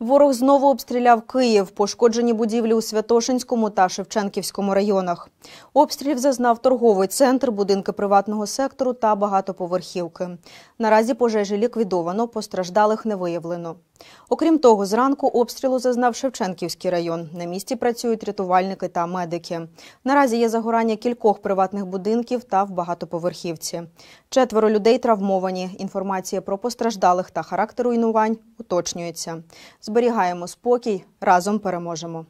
Ворог знову обстріляв Київ, пошкоджені будівлі у Святошинському та Шевченківському районах. Обстрілів зазнав торговий центр, будинки приватного сектору та багатоповерхівки. Наразі пожежі ліквідовано, постраждалих не виявлено. Окрім того, зранку обстрілу зазнав Шевченківський район. На місці працюють рятувальники та медики. Наразі є загорання кількох приватних будинків та в багатоповерхівці. Четверо людей травмовані. Інформація про постраждалих та характер руйнувань уточнюється. Зберігаємо спокій, разом переможемо.